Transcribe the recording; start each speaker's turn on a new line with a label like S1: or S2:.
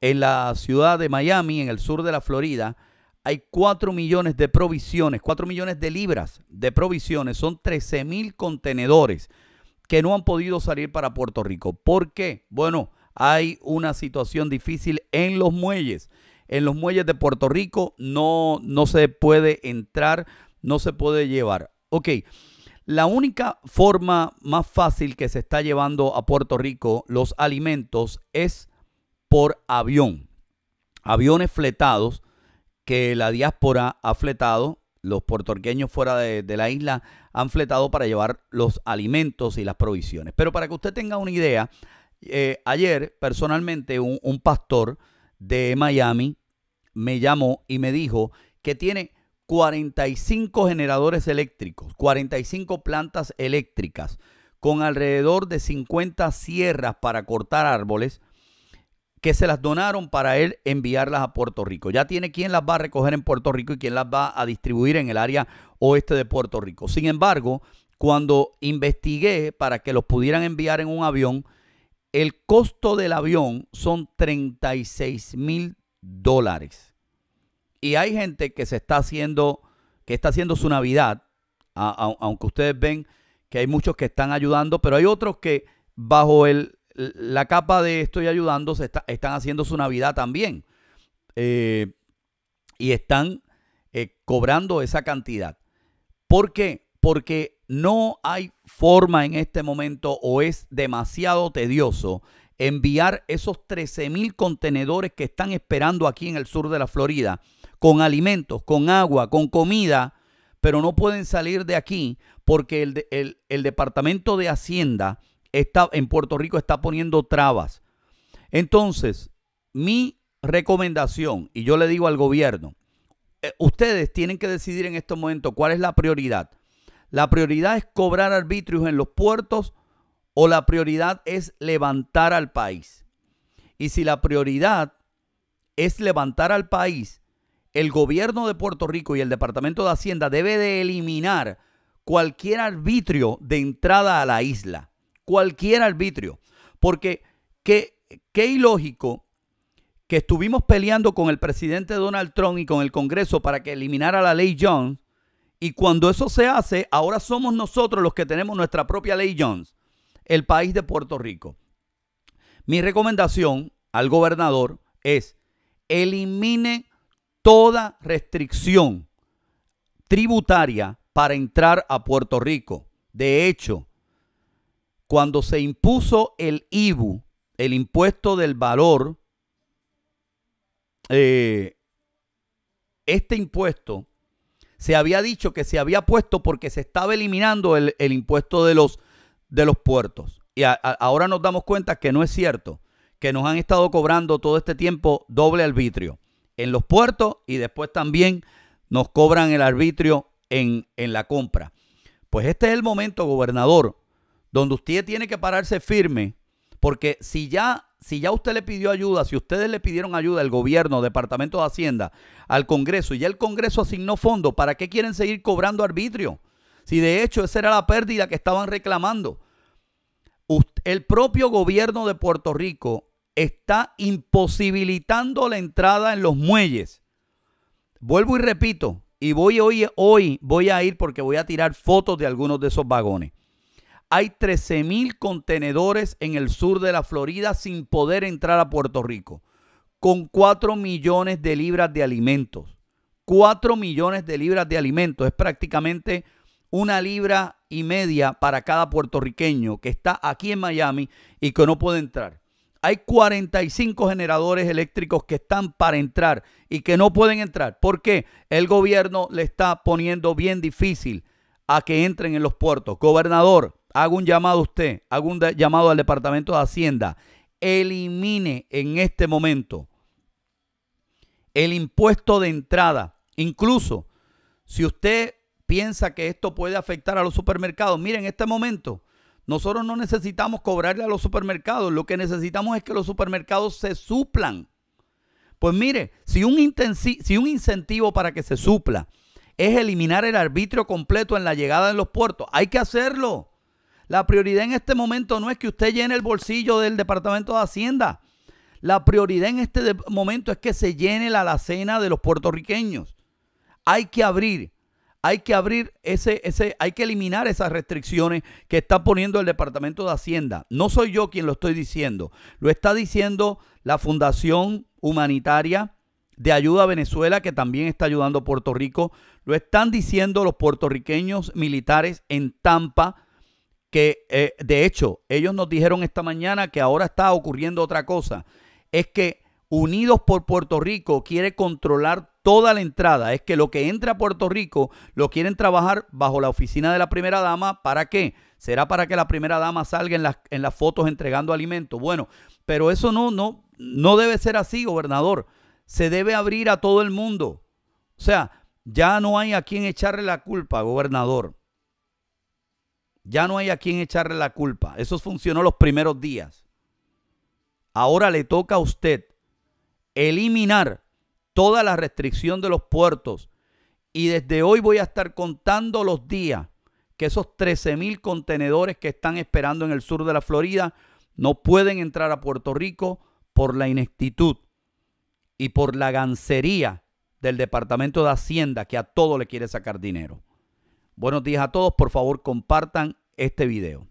S1: En la ciudad de Miami, en el sur de la Florida, hay 4 millones de provisiones, 4 millones de libras de provisiones. Son 13 mil contenedores que no han podido salir para Puerto Rico. ¿Por qué? Bueno, hay una situación difícil en los muelles. En los muelles de Puerto Rico no, no se puede entrar, no se puede llevar. Ok, la única forma más fácil que se está llevando a Puerto Rico los alimentos es por avión. Aviones fletados que la diáspora ha fletado, los puertorqueños fuera de, la isla han fletado para llevar los alimentos y las provisiones. Pero para que usted tenga una idea, eh, ayer personalmente un, un, pastor de Miami me llamó y me dijo que tiene 45 generadores eléctricos, 45 plantas eléctricas, con alrededor de 50 sierras para cortar árboles, que se las donaron para él enviarlas a Puerto Rico. Ya tiene quien las va a recoger en Puerto Rico y quién las va a distribuir en el área oeste de Puerto Rico. Sin embargo, cuando investigué para que los pudieran enviar en un avión, el costo del avión son 36 mil dólares. Y hay gente que se está haciendo, que está haciendo su Navidad, aunque ustedes ven que hay muchos que están ayudando, pero hay otros que bajo el la capa de estoy ayudando se están haciendo su Navidad también. Eh, y están eh, cobrando esa cantidad. ¿Por qué? Porque no hay forma en este momento o es demasiado tedioso enviar esos 13 mil contenedores que están esperando aquí en el sur de la Florida con alimentos, con agua, con comida, pero no pueden salir de aquí porque el, el Departamento de Hacienda está, en Puerto Rico está poniendo trabas. Entonces, mi recomendación, y yo le digo al gobierno, eh, ustedes tienen que decidir en este momento cuál es la prioridad. La prioridad es cobrar arbitrios en los puertos o la prioridad es levantar al país. Y si la prioridad es levantar al país, el gobierno de Puerto Rico y el Departamento de Hacienda debe de eliminar cualquier arbitrio de entrada a la isla cualquier arbitrio. Porque qué, qué ilógico que estuvimos peleando con el presidente Donald Trump y con el Congreso para que eliminara la ley Jones. Y cuando eso se hace, ahora somos nosotros los que tenemos nuestra propia ley Jones, el país de Puerto Rico. Mi recomendación al gobernador es elimine toda restricción tributaria para entrar a Puerto Rico. De hecho, cuando se impuso el IBU, el impuesto del valor, eh, este impuesto se había dicho que se había puesto porque se estaba eliminando el, impuesto de los, de los puertos. Y ahora nos damos cuenta que no es cierto, que nos han estado cobrando todo este tiempo doble arbitrio en los puertos y después también nos cobran el arbitrio en, en la compra. Pues este es el momento, gobernador, donde usted tiene que pararse firme, porque si ya, si ya usted le pidió ayuda, si ustedes le pidieron ayuda al gobierno, Departamento de Hacienda, al Congreso, y ya el Congreso asignó fondos, ¿para qué quieren seguir cobrando arbitrio? Si de hecho esa era la pérdida que estaban reclamando. El propio gobierno de Puerto Rico está imposibilitando la entrada en los muelles. Vuelvo y repito, y voy hoy, hoy voy a ir porque voy a tirar fotos de algunos de esos vagones hay 13.000 contenedores en el sur de la Florida sin poder entrar a Puerto Rico, con 4 millones de libras de alimentos. 4 millones de libras de alimentos es prácticamente una libra y media para cada puertorriqueño que está aquí en Miami y que no puede entrar. Hay 45 generadores eléctricos que están para entrar y que no pueden entrar. ¿Por qué? El gobierno le está poniendo bien difícil a que entren en los puertos. Gobernador, hago un llamado a usted, hago un llamado al Departamento de Hacienda, elimine en este momento el impuesto de entrada. Incluso si usted piensa que esto puede afectar a los supermercados, mire, en este momento nosotros no necesitamos cobrarle a los supermercados, lo que necesitamos es que los supermercados se suplan. Pues mire, si un, incentivo para que se supla es eliminar el arbitrio completo en la llegada de los puertos, hay que hacerlo. La prioridad en este momento no es que usted llene el bolsillo del Departamento de Hacienda. La prioridad en este momento es que se llene la alacena de los puertorriqueños. Hay que abrir, hay que abrir ese, ese, hay que eliminar esas restricciones que está poniendo el Departamento de Hacienda. No soy yo quien lo estoy diciendo, lo está diciendo la Fundación Humanitaria de Ayuda a Venezuela, que también está ayudando a Puerto Rico. Lo están diciendo los puertorriqueños militares en Tampa, que eh, de hecho ellos nos dijeron esta mañana que ahora está ocurriendo otra cosa. Es que Unidos por Puerto Rico quiere controlar toda la entrada. Es que lo que entra a Puerto Rico lo quieren trabajar bajo la oficina de la primera dama. ¿Para qué? ¿Será para que la primera dama salga en las, en las fotos entregando alimentos? Bueno, pero eso no, no, no debe ser así, gobernador. Se debe abrir a todo el mundo. O sea, ya no hay a quien echarle la culpa, gobernador. Ya no hay a quien echarle la culpa. Eso funcionó los primeros días. Ahora le toca a usted eliminar toda la restricción de los puertos. Y desde hoy voy a estar contando los días que esos 13 mil contenedores que están esperando en el sur de la Florida no pueden entrar a Puerto Rico por la ineptitud y por la gancería del Departamento de Hacienda que a todo le quiere sacar dinero. Buenos días a todos, por favor compartan este video.